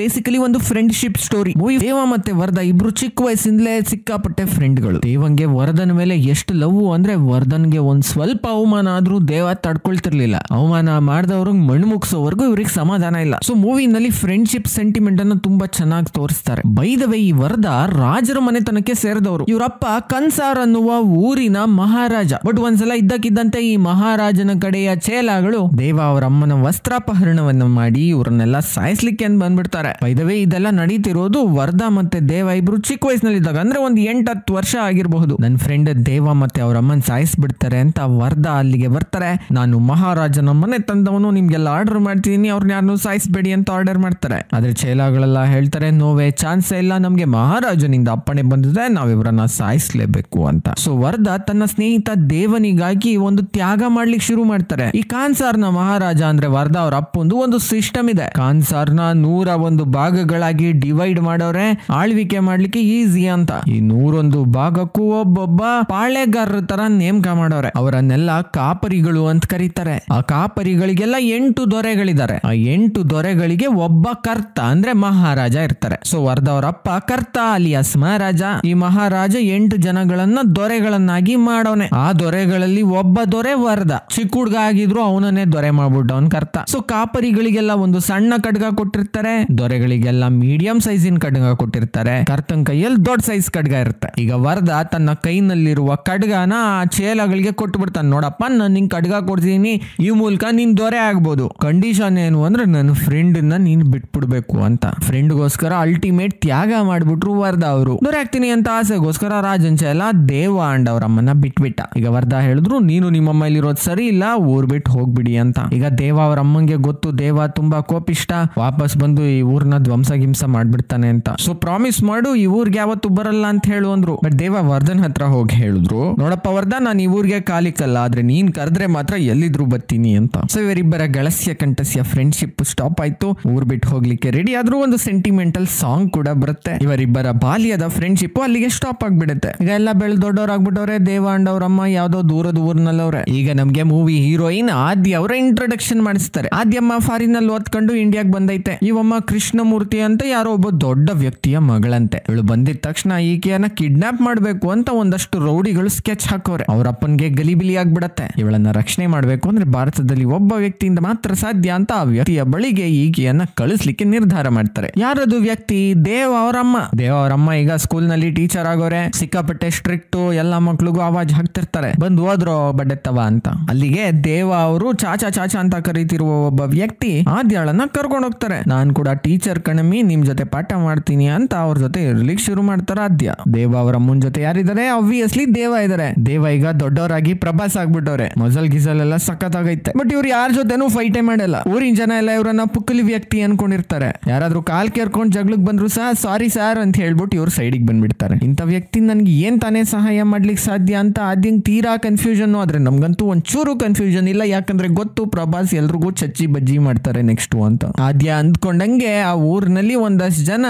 basically ಒಂದು friendship story movie ದೇವ ಮತ್ತೆ ವರದ ಇಬ್ರು ಚಿಕ್ಕ ವಯಸ್ಸಿಂದಲೇ ಸಿಕ್ಕಾಪಟ್ಟೆ ಫ್ರೆಂಡ್ಗಳು ದೇವಂಗೆ ವರ್ಧನ ಮೇಲೆ ಎಷ್ಟು ಲವ್ ಅಂದ್ರೆ ವರ್ಧನ್ಗೆ ಒಂದ್ ಸ್ವಲ್ಪ ಅವಮಾನ ಆದ್ರೂ ದೇವ ತಡ್ಕೊಳ್ತಿರ್ಲಿಲ್ಲ ಅವಮಾನ ಮಾಡಿದವ್ರಿಗೆ ಮಣ್ಣು ಮುಗಿಸೋವರೆಗೂ ಇವ್ರಿಗೆ ಸಮಾಧಾನ ಇಲ್ಲ ಸೊ ಮೂವಿನಲ್ಲಿ ಫ್ರೆಂಡ್ಶಿಪ್ ಸೆಂಟಿಮೆಂಟ್ ಅನ್ನು ತುಂಬಾ ಚೆನ್ನಾಗಿ ತೋರಿಸ್ತಾರೆ ವೈ ಈ ವರ್ಧ ರಾಜರ ಮನೆತನಕ್ಕೆ ಸೇರಿದವರು ಇವರಪ್ಪ ಕನ್ಸಾರ್ ಅನ್ನುವ ಊರಿನ ಮಹಾರಾಜ ಬಟ್ ಒಂದ್ಸಲ ಇದ್ದಕ್ಕಿದ್ದಂತೆ ಈ ಮಹಾರಾಜನ ಕಡೆಯ ಚೇಲಾಗಳು ದೇವ ಅವರ ಅಮ್ಮನ ವಸ್ತ್ರಾಪಹರಣವನ್ನು ಮಾಡಿ ಇವ್ರನ್ನೆಲ್ಲ ಸಾಯಿಸ್ಲಿಕ್ಕೆ ಬಂದ್ಬಿಡ್ತಾರೆ ಮಾಡ್ತಾರೆ ಬೈದವೇ ಇದೆಲ್ಲ ನಡೀತಿರೋದು ವರ್ಧಾ ಮತ್ತೆ ದೇವ ಇಬ್ರು ಚಿಕ್ಕ ವಯಸ್ಸಿನಲ್ಲಿ ಇದ್ದಾಗ ಅಂದ್ರೆ ಒಂದು ಎಂಟ್ ಹತ್ತು ವರ್ಷ ಆಗಿರಬಹುದು ನನ್ನ ಫ್ರೆಂಡ್ ದೇವ ಮತ್ತೆ ಅವ್ರ ಅಮ್ಮನ್ ಸಾಯಿಸ್ಬಿಡ್ತಾರೆ ಅಂತ ವರ್ಧಾ ಅಲ್ಲಿಗೆ ಬರ್ತಾರೆ ನಾನು ಮಹಾರಾಜನ ಮನೆ ತಂದವನು ನಿಮ್ಗೆಲ್ಲ ಆರ್ಡರ್ ಮಾಡ್ತೀನಿ ಅವ್ರನ್ನ ಯಾರನ್ನೂ ಸಾಯಿಸ್ಬೇಡಿ ಅಂತ ಆರ್ಡರ್ ಮಾಡ್ತಾರೆ ಆದ್ರೆ ಚೇಲಾಗಳೆಲ್ಲ ಹೇಳ್ತಾರೆ ನೋವೇ ಚಾನ್ಸ್ ಇಲ್ಲ ನಮ್ಗೆ ಮಹಾರಾಜನಿಂದ ಅಪ್ಪಣೆ ಬಂದಿದೆ ನಾವ್ ಇವರನ್ನ ಸಾಯಿಸ್ಲೇಬೇಕು ಅಂತ ಸೊ ವರ್ಧಾ ತನ್ನ ಸ್ನೇಹಿತ ದೇವನಿಗಾಗಿ ಒಂದು ತ್ಯಾಗ ಮಾಡ್ಲಿಕ್ಕೆ ಶುರು ಮಾಡ್ತಾರೆ ಈ ಕಾನ್ಸಾರ್ನ ಮಹಾರಾಜ ಅಂದ್ರೆ ವರ್ಧಾ ಅವ್ರ ಅಪ್ಪಂದು ಒಂದು ಸಿಸ್ಟಮ್ ಇದೆ ಕಾನ್ಸಾರ್ನ ನೂರ ಒಂದು ನೂರೊಂದು ಭಾಗಗಳಾಗಿ ಡಿವೈಡ್ ಮಾಡೋರೆ ಆಳ್ವಿಕೆ ಮಾಡ್ಲಿಕ್ಕೆ ಈಸಿ ಅಂತ ಈ ನೂರೊಂದು ಭಾಗಕ್ಕೂ ಒಬ್ಬೊಬ್ಬ ಪಾಳೆಗಾರರ ತರ ನೇಮಕ ಮಾಡೋರೆ ಅವರನ್ನೆಲ್ಲ ಕಾಪರಿಗಳು ಅಂತ ಕರೀತಾರೆ ಆ ಕಾಪರಿಗಳಿಗೆಲ್ಲ ಎಂಟು ದೊರೆಗಳಿದ್ದಾರೆ ಆ ಎಂಟು ದೊರೆಗಳಿಗೆ ಒಬ್ಬ ಕರ್ತ ಅಂದ್ರೆ ಮಹಾರಾಜ ಇರ್ತಾರೆ ಸೊ ಅವರಪ್ಪ ಕರ್ತ ಅಲಿಯಾಸ್ ಮಹಾರಾಜ ಈ ಮಹಾರಾಜ ಎಂಟು ಜನಗಳನ್ನ ದೊರೆಗಳನ್ನಾಗಿ ಮಾಡೋನೆ ಆ ದೊರೆಗಳಲ್ಲಿ ಒಬ್ಬ ದೊರೆ ವರ್ಧ ಚಿಕ್ಕ ಹುಡ್ಗ ಆಗಿದ್ರು ಅವನನ್ನೇ ದೊರೆ ಅವನ್ ಕರ್ತ ಸೊ ಕಾಪರಿಗಳಿಗೆಲ್ಲ ಒಂದು ಸಣ್ಣ ಕಡ್ಗ ಕೊಟ್ಟಿರ್ತಾರೆ ದೊರೆಗಳಿಗೆಲ್ಲ ಮೀಡಿಯಂ ಇನ್ ಖಡ್ಗ ಕೊಟ್ಟಿರ್ತಾರೆ ಕರ್ತನ್ ಕೈಯಲ್ಲಿ ದೊಡ್ಡ ಸೈಜ್ ಕಡ್ಗ ಇರುತ್ತೆ ಈಗ ವರ್ಧ ತನ್ನ ಕೈನಲ್ಲಿರುವ ಖಡ್ಗನ ಆ ಚೇಲಗಳಿಗೆ ಕೊಟ್ಟು ಬಿಡ್ತಾನೆ ನೋಡಪ್ಪ ನಾನು ನಿಂಗೆ ಖಡ್ಗ ಕೊಡ್ತೀನಿ ಈ ಮೂಲಕ ನೀನ್ ದೊರೆ ಆಗ್ಬೋದು ಕಂಡೀಷನ್ ಏನು ಅಂದ್ರೆ ನನ್ನ ಫ್ರೆಂಡ್ ನ ನೀನ್ ಬಿಟ್ಬಿಡ್ಬೇಕು ಅಂತ ಫ್ರೆಂಡ್ಗೋಸ್ಕರ ಅಲ್ಟಿಮೇಟ್ ತ್ಯಾಗ ಮಾಡ್ಬಿಟ್ರು ವರ್ಧ ಅವರು ದೊರೆ ಆಗ್ತೀನಿ ಅಂತ ಆಸೆಗೋಸ್ಕರ ರಾಜನ್ ಚೇಲ ದೇವ ಅಂಡ್ ಅವರಮ್ಮನ ಬಿಟ್ಬಿಟ್ಟ ಈಗ ವರ್ಧ ಹೇಳಿದ್ರು ನೀನು ನಿಮ್ಮಮ್ಮ ಇಲ್ಲಿರೋದು ಸರಿ ಇಲ್ಲ ಊರ್ ಬಿಟ್ಟು ಹೋಗ್ಬಿಡಿ ಅಂತ ಈಗ ದೇವ ಅವರ ಅಮ್ಮಂಗೆ ಗೊತ್ತು ದೇವ ತುಂಬಾ ಕೋಪಿಷ್ಟ ವಾಪಸ್ ಬಂದು ಈ ಊರ್ನ ಧ್ವಂಸ ಗಿಂಸ ಮಾಡ್ಬಿಡ್ತಾನೆ ಅಂತ ಸೊ ಪ್ರಾಮಿಸ್ ಮಾಡು ಈ ಊರ್ಗೆ ಯಾವತ್ತು ಬರಲ್ಲ ಅಂತ ಹೇಳು ಅಂದ್ರು ಬಟ್ ದೇವ ವರ್ಧನ್ ಹತ್ರ ಹೋಗಿ ಹೇಳಿದ್ರು ನೋಡಪ್ಪ ವರ್ಧನ್ ನಾನು ಈ ಊರ್ಗೆ ಕಾಲಿಕಲ್ಲ ಆದ್ರೆ ನೀನ್ ಕರೆದ್ರೆ ಮಾತ್ರ ಎಲ್ಲಿದ್ರು ಬತ್ತೀನಿ ಅಂತ ಸೊ ಇವರಿಬ್ಬರ ಗಳಸ್ಯ ಕಂಠಸ್ಯ ಫ್ರೆಂಡ್ಶಿಪ್ ಸ್ಟಾಪ್ ಆಯ್ತು ಊರ್ ಬಿಟ್ಟು ಹೋಗ್ಲಿಕ್ಕೆ ರೆಡಿ ಆದ್ರೂ ಒಂದು ಸೆಂಟಿಮೆಂಟಲ್ ಸಾಂಗ್ ಕೂಡ ಬರುತ್ತೆ ಇವರಿಬ್ಬರ ಬಾಲ್ಯದ ಫ್ರೆಂಡ್ಶಿಪ್ ಅಲ್ಲಿಗೆ ಸ್ಟಾಪ್ ಆಗ್ಬಿಡುತ್ತೆ ಈಗ ಎಲ್ಲ ಬೆಳೆ ಆಗ್ಬಿಟ್ಟವ್ರೆ ದೇವ ಅಂಡ್ ಅವ್ರಮ್ಮ ಯಾವ್ದೋ ದೂರದ ಊರ್ನಲ್ಲವ್ರೆ ಈಗ ನಮ್ಗೆ ಮೂವಿ ಹೀರೋಯಿನ್ ಆದ್ಯ ಅವರ ಇಂಟ್ರೊಡಕ್ಷನ್ ಮಾಡಿಸ್ತಾರೆ ಆದ್ಯಮ್ಮ ಫಾರಿನ್ ಅಲ್ಲಿ ಓದ್ಕೊಂಡು ಇಂಡಿಯಾಗ್ ಬಂದೈತೆ ಇವಮ್ಮ ಕೃಷ್ಣ ಕೃಷ್ಣಮೂರ್ತಿ ಅಂತ ಯಾರೋ ಒಬ್ಬ ದೊಡ್ಡ ವ್ಯಕ್ತಿಯ ಮಗಳಂತೆ ಇವಳು ಬಂದಿದ ತಕ್ಷಣ ಈಕೆಯನ್ನ ಕಿಡ್ನಾಪ್ ಮಾಡ್ಬೇಕು ಅಂತ ಒಂದಷ್ಟು ರೌಡಿಗಳು ಸ್ಕೆಚ್ ಹಾಕೋರೆ ಅವರಪ್ಪನಿಗೆ ಗಲಿಬಿಲಿ ಆಗ್ಬಿಡತ್ತೆ ಇವಳನ್ನ ರಕ್ಷಣೆ ಮಾಡ್ಬೇಕು ಅಂದ್ರೆ ಭಾರತದಲ್ಲಿ ಒಬ್ಬ ವ್ಯಕ್ತಿಯಿಂದ ಮಾತ್ರ ಸಾಧ್ಯ ಅಂತ ಆ ವ್ಯಕ್ತಿಯ ಬಳಿಗೆ ಈಕೆಯನ್ನ ಕಳಿಸ್ಲಿಕ್ಕೆ ನಿರ್ಧಾರ ಮಾಡ್ತಾರೆ ಯಾರದು ವ್ಯಕ್ತಿ ದೇವ್ ಅವರಮ್ಮ ದೇವ್ ಅವರಮ್ಮ ಈಗ ಸ್ಕೂಲ್ ನಲ್ಲಿ ಟೀಚರ್ ಆಗೋರೆ ಸಿಕ್ಕಾಪಟ್ಟೆ ಸ್ಟ್ರಿಕ್ಟ್ ಎಲ್ಲಾ ಮಕ್ಳಿಗೂ ಆವಾಜ್ ಹಾಕ್ತಿರ್ತಾರೆ ಬಂದ್ ಹೋದ್ರು ಬಡ್ಡೆತ್ತವ ಅಂತ ಅಲ್ಲಿಗೆ ದೇವ ಅವರು ಚಾಚಾ ಚಾಚಾ ಅಂತ ಕರೀತಿರುವ ಒಬ್ಬ ವ್ಯಕ್ತಿ ಆದ್ಯಾಳನ್ನ ಕರ್ಕೊಂಡು ಹೋಗ್ತಾರೆ ನಾನ್ ಕೂಡ ಟೀ ಟೀಚರ್ ಕಣಮಿ ನಿಮ್ ಜೊತೆ ಪಾಠ ಮಾಡ್ತೀನಿ ಅಂತ ಅವ್ರ ಜೊತೆ ಇರ್ಲಿಕ್ಕೆ ಶುರು ಮಾಡ್ತಾರ ಆದ್ಯ ದೇವ ಅವರ ಮುನ್ ಜೊತೆ ಯಾರಿದ್ದಾರೆ ಅಬ್ವಿಯಸ್ಲಿ ದೇವ ಇದಾರೆ ದೇವ ಈಗ ದೊಡ್ಡವರಾಗಿ ಪ್ರಭಾಸ್ ಆಗ್ಬಿಟ್ಟವ್ರೆ ಮೊಸಲ್ ಗಿಸಲ್ ಎಲ್ಲ ಸಖತ್ ಆಗೈತೆ ಬಟ್ ಇವ್ರು ಯಾರ ಜೊತೆನೂ ಫೈಟೇ ಮಾಡಲ್ಲ ಊರಿನ ಜನ ಎಲ್ಲ ಇವರನ್ನ ಪುಕ್ಕಲಿ ವ್ಯಕ್ತಿ ಅನ್ಕೊಂಡಿರ್ತಾರೆ ಯಾರಾದ್ರೂ ಕಾಲ್ ಕೇರ್ಕೊಂಡ್ ಜಗ್ಳಕ್ ಬಂದ್ರು ಸಹ ಸಾರಿ ಸರ್ ಅಂತ ಹೇಳ್ಬಿಟ್ಟು ಇವ್ರು ಸೈಡಿಗೆ ಬಂದ್ಬಿಡ್ತಾರೆ ಇಂಥ ವ್ಯಕ್ತಿ ನನ್ಗೆ ಏನ್ ತಾನೇ ಸಹಾಯ ಮಾಡ್ಲಿಕ್ಕೆ ಸಾಧ್ಯ ಅಂತ ಆದ್ಯಂಗ್ ತೀರಾ ಕನ್ಫ್ಯೂಷನ್ ಆದ್ರೆ ನಮ್ಗಂತೂ ಒಂಚೂರು ಕನ್ಫ್ಯೂಷನ್ ಇಲ್ಲ ಯಾಕಂದ್ರೆ ಗೊತ್ತು ಪ್ರಭಾಸ್ ಎಲ್ರಿಗೂ ಚಚ್ಚಿ ಬಜ್ಜಿ ಮಾಡ್ತಾರೆ ನೆಕ್ಸ್ಟ್ ಅಂತ ಆದ್ಯ ಅಂದ್ಕೊಂಡಂಗೆ ಆ ಊರಿನಲ್ಲಿ ಒಂದಷ್ಟು ಜನ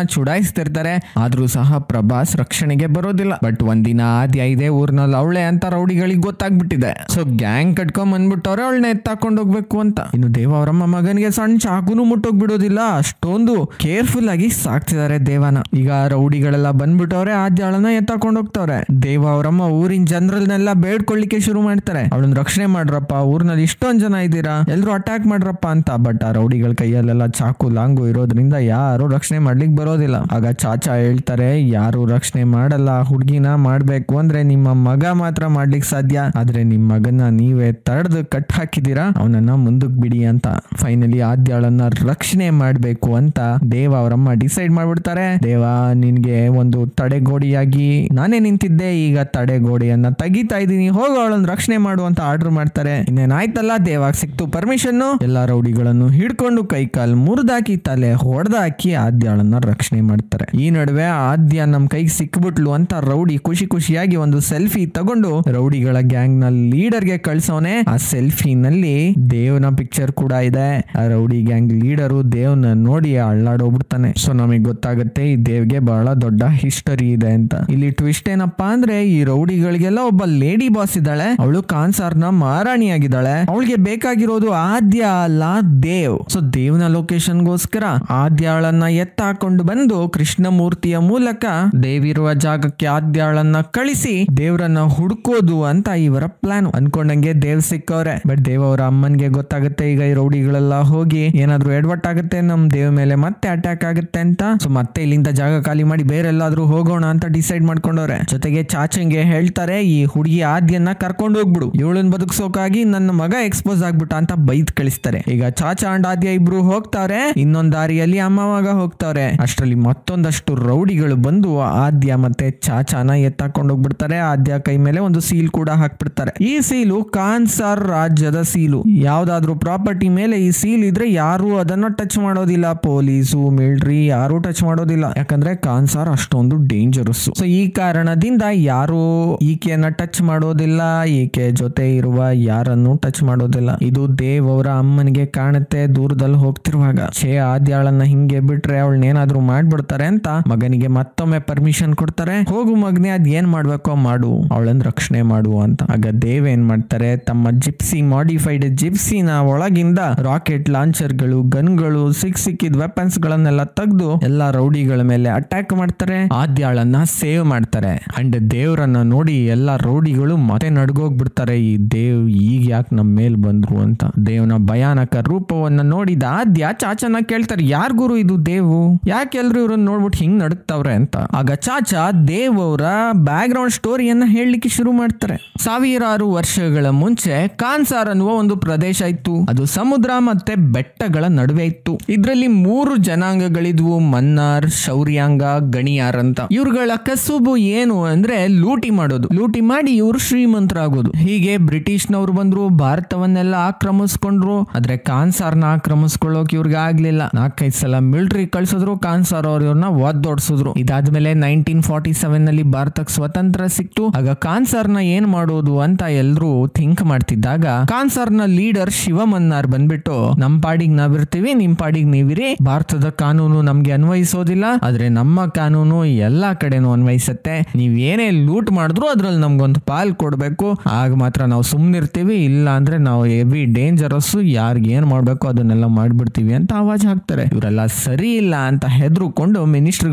ಆ ಚುಡಾಯಿಸ್ತಿರ್ತಾರೆ ಆದ್ರೂ ಸಹ ಪ್ರಭಾಸ್ ರಕ್ಷಣೆಗೆ ಬರೋದಿಲ್ಲ ಬಟ್ ಒಂದಿನ ಆದ್ಯ ಇದೆ ಊರ್ನಲ್ಲಿ ಅವಳೆ ಅಂತ ರೌಡಿಗಳಿಗೆ ಗೊತ್ತಾಗ್ಬಿಟ್ಟಿದೆ ಸೊ ಗ್ಯಾಂಗ್ ಕಟ್ಕೊಂಡ್ ಬಂದ್ಬಿಟ್ಟವ್ರೆ ಅವಳನ್ನ ಎತ್ತಾಕೊಂಡು ಹೋಗ್ಬೇಕು ಅಂತ ಇನ್ನು ದೇವ ಅವರಮ್ಮ ಮಗನಿಗೆ ಸಣ್ಣ ಚಾಕುನು ಮುಟ್ಟೋಗ್ಬಿಡೋದಿಲ್ಲ ಬಿಡೋದಿಲ್ಲ ಅಷ್ಟೊಂದು ಕೇರ್ಫುಲ್ ಆಗಿ ಸಾಕ್ತಿದ್ದಾರೆ ದೇವನ ಈಗ ರೌಡಿಗಳೆಲ್ಲ ಬಂದ್ಬಿಟ್ಟವ್ರೆ ಆದ್ಯಾಳನ್ನ ಎತ್ತಾಕೊಂಡು ಹೋಗ್ತಾವ್ರೆ ದೇವ ಅವರಮ್ಮ ಊರಿನ ಜನರಲ್ನೆಲ್ಲ ಬೇಡ್ಕೊಳ್ಳಿಕ್ಕೆ ಶುರು ಮಾಡ್ತಾರೆ ಅವಳನ್ನ ರಕ್ಷಣೆ ಮಾಡ್ರಪ್ಪ ಊರ್ನಲ್ಲಿ ಇಷ್ಟೊಂದ್ ಜನ ಇದ್ದೀರಾ ಎಲ್ರು ಅಟ್ಯಾಕ್ ಮಾಡ್ರಪ್ಪ ಅಂತ ಬಟ್ ಆ ರೌಡಿಗಳ ಕೈಯಲ್ಲೆಲ್ಲ ಚಾಕು ಚಾಕು ಲಾಂಗು ಇರೋದ್ರಿಂದ ಯಾರು ರಕ್ಷಣೆ ಮಾಡ್ಲಿಕ್ಕೆ ಬರೋದಿಲ್ಲ ಆಗ ಚಾಚಾ ಹೇಳ್ತಾರೆ ಯಾರು ರಕ್ಷಣೆ ಮಾಡಲ್ಲ ಹುಡುಗಿನ ಮಾಡ್ಬೇಕು ಅಂದ್ರೆ ನಿಮ್ಮ ಮಗ ಮಾತ್ರ ಮಾಡ್ಲಿಕ್ಕೆ ಸಾಧ್ಯ ಆದ್ರೆ ನಿಮ್ ಮಗನ ನೀವೇ ತಡೆದು ಕಟ್ ಹಾಕಿದೀರಾ ಅವನನ್ನ ಮುಂದಕ್ಕೆ ಬಿಡಿ ಅಂತ ಫೈನಲಿ ಆದ್ಯಾಳನ್ನ ರಕ್ಷಣೆ ಮಾಡ್ಬೇಕು ಅಂತ ದೇವ ಅವರಮ್ಮ ಡಿಸೈಡ್ ಮಾಡ್ಬಿಡ್ತಾರೆ ದೇವ ನಿನ್ಗೆ ಒಂದು ತಡೆಗೋಡಿಯಾಗಿ ನಾನೇ ನಿಂತಿದ್ದೆ ಈಗ ತಡೆಗೋಡೆಯನ್ನ ತೆಗಿತಾ ಇದ್ದೀನಿ ಹೋಗೋ ಅವಳನ್ನ ರಕ್ಷಣೆ ಮಾಡು ಅಂತ ಆರ್ಡರ್ ಮಾಡ್ತಾರೆ ಇನ್ನೇನಾಯ್ತಲ್ಲ ದೇವಾಗ ಸಿಕ್ತು ಪರ್ಮಿಷನ್ ಎಲ್ಲ ರೌಡಿಗಳನ್ನು ಹಿಡ್ಕೊಂಡು ಕೈ ಕಾಲ್ ಹೊಡೆದಾಕಿ ತಲೆ ಹೊಡೆದಾಕಿ ಆದ್ಯಳನ್ನ ರಕ್ಷಣೆ ಮಾಡ್ತಾರೆ ಈ ನಡುವೆ ಆದ್ಯ ನಮ್ ಕೈಗೆ ಸಿಕ್ಬಿಟ್ಲು ಅಂತ ರೌಡಿ ಖುಷಿ ಖುಷಿಯಾಗಿ ಒಂದು ಸೆಲ್ಫಿ ತಗೊಂಡು ರೌಡಿಗಳ ಗ್ಯಾಂಗ್ ನ ಲೀಡರ್ ಗೆ ಕಳ್ಸೋನೆ ಆ ಸೆಲ್ಫಿ ನಲ್ಲಿ ದೇವ್ನ ಪಿಕ್ಚರ್ ಕೂಡ ಇದೆ ಆ ರೌಡಿ ಗ್ಯಾಂಗ್ ಲೀಡರ್ ದೇವ್ನ ನೋಡಿ ಅಳ್ಳಾಡೋಗ್ಬಿಡ್ತಾನೆ ಸೊ ನಮಗೆ ಗೊತ್ತಾಗುತ್ತೆ ಈ ದೇವ್ಗೆ ಬಹಳ ದೊಡ್ಡ ಹಿಸ್ಟರಿ ಇದೆ ಅಂತ ಇಲ್ಲಿ ಟ್ವಿಸ್ಟ್ ಏನಪ್ಪಾ ಅಂದ್ರೆ ಈ ರೌಡಿಗಳಿಗೆಲ್ಲ ಒಬ್ಬ ಲೇಡಿ ಬಾಸ್ ಇದ್ದಾಳೆ ಅವಳು ಕಾನ್ಸಾರ್ ನ ಆಗಿದ್ದಾಳೆ ಅವಳಿಗೆ ಬೇಕಾಗಿರೋದು ಆದ್ಯ ಅಲ್ಲ ದೇವ್ ಸೊ ದೇವ್ನ ಲೊಕೇಶನ್ ದರ್ಶನಗೋಸ್ಕರ ಆದ್ಯಾಳನ್ನ ಎತ್ತಾಕೊಂಡು ಬಂದು ಕೃಷ್ಣಮೂರ್ತಿಯ ಮೂಲಕ ದೇವಿರುವ ಜಾಗಕ್ಕೆ ಆದ್ಯಾಳನ್ನ ಕಳಿಸಿ ದೇವರನ್ನ ಹುಡ್ಕೋದು ಅಂತ ಇವರ ಪ್ಲಾನ್ ಅನ್ಕೊಂಡಂಗೆ ದೇವ್ ಸಿಕ್ಕವ್ರೆ ಬಟ್ ದೇವ್ ಅವರ ಅಮ್ಮನ್ಗೆ ಗೊತ್ತಾಗುತ್ತೆ ಈಗ ಈ ರೌಡಿಗಳೆಲ್ಲ ಹೋಗಿ ಏನಾದ್ರು ಎಡ್ವಟ್ ಆಗುತ್ತೆ ನಮ್ ದೇವ್ ಮೇಲೆ ಮತ್ತೆ ಅಟ್ಯಾಕ್ ಆಗುತ್ತೆ ಅಂತ ಸೊ ಮತ್ತೆ ಇಲ್ಲಿಂದ ಜಾಗ ಖಾಲಿ ಮಾಡಿ ಬೇರೆಲ್ಲಾದ್ರೂ ಹೋಗೋಣ ಅಂತ ಡಿಸೈಡ್ ಮಾಡ್ಕೊಂಡವ್ರೆ ಜೊತೆಗೆ ಚಾಚಂಗೆ ಹೇಳ್ತಾರೆ ಈ ಹುಡುಗಿ ಆದ್ಯನ್ನ ಕರ್ಕೊಂಡು ಹೋಗ್ಬಿಡು ಇವಳನ್ ಬದುಕ್ಸೋಕಾಗಿ ನನ್ನ ಮಗ ಎಕ್ಸ್ಪೋಸ್ ಆಗ್ಬಿಟ್ಟ ಅಂತ ಬೈದ್ ಕಳಿಸ್ತಾರೆ ಈಗ ಚಾಚಾ ಅಂಡ್ ಆದ್ಯ ಇಬ್ರು ಹೋಗ್ತಾರೆ ಇನ್ನೊಂದ್ ದಾರಿಯಲ್ಲಿ ಅಮ್ಮವಾಗ ಹೋಗ್ತಾವ್ರೆ ಅಷ್ಟರಲ್ಲಿ ಮತ್ತೊಂದಷ್ಟು ರೌಡಿಗಳು ಬಂದು ಆದ್ಯ ಮತ್ತೆ ಚಾಚಾನ ಎತ್ತಾಕೊಂಡು ಹೋಗ್ಬಿಡ್ತಾರೆ ಆದ್ಯ ಕೈ ಮೇಲೆ ಒಂದು ಸೀಲ್ ಕೂಡ ಹಾಕ್ಬಿಡ್ತಾರೆ ಈ ಸೀಲು ಕಾನ್ಸಾರ್ ರಾಜ್ಯದ ಸೀಲು ಯಾವ್ದಾದ್ರು ಪ್ರಾಪರ್ಟಿ ಮೇಲೆ ಈ ಸೀಲ್ ಇದ್ರೆ ಯಾರು ಅದನ್ನ ಟಚ್ ಮಾಡೋದಿಲ್ಲ ಪೊಲೀಸು ಮಿಲ್ಟ್ರಿ ಯಾರು ಟಚ್ ಮಾಡೋದಿಲ್ಲ ಯಾಕಂದ್ರೆ ಕಾನ್ಸಾರ್ ಅಷ್ಟೊಂದು ಡೇಂಜರಸ್ ಸೊ ಈ ಕಾರಣದಿಂದ ಯಾರು ಈಕೆಯನ್ನ ಟಚ್ ಮಾಡೋದಿಲ್ಲ ಈಕೆ ಜೊತೆ ಇರುವ ಯಾರನ್ನು ಟಚ್ ಮಾಡೋದಿಲ್ಲ ಇದು ದೇವ್ ಅವರ ಅಮ್ಮನಿಗೆ ಕಾಣುತ್ತೆ ದೂರದಲ್ಲಿ ಹೋಗ್ತಿರುವಾಗ ಛೇ ಆದ್ಯಾಳನ್ನ ಹಿಂಗೆ ಬಿಟ್ರೆ ಏನಾದ್ರು ಮಾಡ್ಬಿಡ್ತಾರೆ ಅಂತ ಮಗನಿಗೆ ಮತ್ತೊಮ್ಮೆ ಪರ್ಮಿಷನ್ ಕೊಡ್ತಾರೆ ಹೋಗು ಮಗನೇ ಅದ್ ಏನ್ ಮಾಡ್ಬೇಕೋ ಮಾಡು ಅವಳನ್ನ ರಕ್ಷಣೆ ಮಾಡು ಅಂತ ಆಗ ದೇವ್ ಏನ್ ಮಾಡ್ತಾರೆ ತಮ್ಮ ಜಿಪ್ಸಿ ಮಾಡಿಫೈಡ್ ಜಿಪ್ಸಿನ ಒಳಗಿಂದ ರಾಕೆಟ್ ಲಾಂಚರ್ ಗಳು ಗನ್ಗಳು ಸಿಕ್ ಸಿಕ್ಕಿದ್ ವೆಪನ್ಸ್ ಗಳನ್ನೆಲ್ಲ ತೆಗೆದು ಎಲ್ಲಾ ರೌಡಿಗಳ ಮೇಲೆ ಅಟ್ಯಾಕ್ ಮಾಡ್ತಾರೆ ಆದ್ಯಾಳನ್ನ ಸೇವ್ ಮಾಡ್ತಾರೆ ಅಂಡ್ ದೇವ್ರನ್ನ ನೋಡಿ ಎಲ್ಲಾ ರೌಡಿಗಳು ಮತ್ತೆ ನಡ್ಗೋಗ್ಬಿಡ್ತಾರೆ ಈ ದೇವ್ ಈಗ ಯಾಕೆ ನಮ್ಮ ಮೇಲ್ ಬಂದ್ರು ಅಂತ ದೇವ್ನ ಭಯಾನಕ ರೂಪವನ್ನ ನೋಡಿದ ಆದ್ಯ ಚಾಚ ಕೇಳ್ತಾರೆ ಯಾರ್ ಗುರು ಇದು ದೇವು ಯಾಕೆ ಎಲ್ರು ಇವ್ರನ್ನ ನೋಡ್ಬಿಟ್ಟು ಹಿಂಗ್ ನಡುತ್ತವ್ರೆ ಅಂತ ಆಗ ಚಾಚಾ ದೇವ್ ಅವರ ಬ್ಯಾಕ್ ಗ್ರೌಂಡ್ ಸ್ಟೋರಿಯನ್ನ ಹೇಳಲಿಕ್ಕೆ ಶುರು ಮಾಡ್ತಾರೆ ಸಾವಿರಾರು ವರ್ಷಗಳ ಮುಂಚೆ ಕಾನ್ಸಾರ್ ಅನ್ನುವ ಒಂದು ಪ್ರದೇಶ ಇತ್ತು ಅದು ಸಮುದ್ರ ಮತ್ತೆ ಬೆಟ್ಟಗಳ ನಡುವೆ ಇತ್ತು ಇದರಲ್ಲಿ ಮೂರು ಜನಾಂಗಗಳಿದ್ವು ಮನ್ನಾರ್ ಶೌರ್ಯಾಂಗ ಗಣಿಯಾರ್ ಅಂತ ಇವ್ರಗಳ ಕಸುಬು ಏನು ಅಂದ್ರೆ ಲೂಟಿ ಮಾಡೋದು ಲೂಟಿ ಮಾಡಿ ಇವರು ಶ್ರೀಮಂತರಾಗೋದು ಹೀಗೆ ಬ್ರಿಟಿಷ್ನವ್ರು ಬಂದ್ರು ಭಾರತವನ್ನೆಲ್ಲ ಆಕ್ರಮಿಸ್ಕೊಂಡ್ರು ಆದ್ರೆ ಕಾನ್ಸಾರ್ನ ಆಕ್ರಮಿಸ್ಕೊಳ್ಳೋಕೆ ಇವ್ರಿಗೆ ಆಗ್ಲಿಲ್ಲ ನಾಲ್ಕೈದು ಸಲ ಮಿಲಿಟರಿ ಕಳ್ಸಿದ್ರು ಕಾನ್ಸರ್ ಸರ್ ಅವ್ರ ಇವ್ರನ್ನ ಇದಾದ್ಮೇಲೆ ನೈನ್ಟೀನ್ ಫಾರ್ಟಿ ಸೆವೆನ್ ನಲ್ಲಿ ಭಾರತಕ್ಕೆ ಸ್ವತಂತ್ರ ಸಿಕ್ತು ಆಗ ಖಾನ್ ಸರ್ ನ ಏನ್ ಮಾಡೋದು ಅಂತ ಎಲ್ರು ಥಿಂಕ್ ಮಾಡ್ತಿದ್ದಾಗ ಖಾನ್ ನ ಲೀಡರ್ ಶಿವಮನ್ನಾರ್ ಬಂದ್ಬಿಟ್ಟು ನಮ್ ಪಾಡಿಗ್ ನಾವಿರ್ತೀವಿ ನಿಮ್ ಪಾಡಿಗ್ ನೀವಿರಿ ಭಾರತದ ಕಾನೂನು ನಮ್ಗೆ ಅನ್ವಯಿಸೋದಿಲ್ಲ ಆದ್ರೆ ನಮ್ಮ ಕಾನೂನು ಎಲ್ಲಾ ಕಡೆನೂ ಅನ್ವಯಿಸುತ್ತೆ ನೀವ್ ಏನೇ ಲೂಟ್ ಮಾಡಿದ್ರು ಅದ್ರಲ್ಲಿ ನಮ್ಗೊಂದು ಪಾಲ್ ಕೊಡ್ಬೇಕು ಆಗ ಮಾತ್ರ ನಾವು ಸುಮ್ನಿರ್ತೀವಿ ಇಲ್ಲ ಅಂದ್ರೆ ನಾವು ಹೆವಿ ಡೇಂಜರಸ್ ಯಾರಿಗೇನ್ ಮಾಡ್ಬೇಕು ಅದನ್ನೆಲ್ಲ ಮಾಡ್ಬಿಡ್ತೀವಿ ಅಂತ ಆವಾಜ್ ಹಾಕ್ತಾರೆ ಇವರೆಲ್ಲ ಸರಿ ಇಲ್ಲ ಅಂತ ಹೆದರುಕೊಂಡು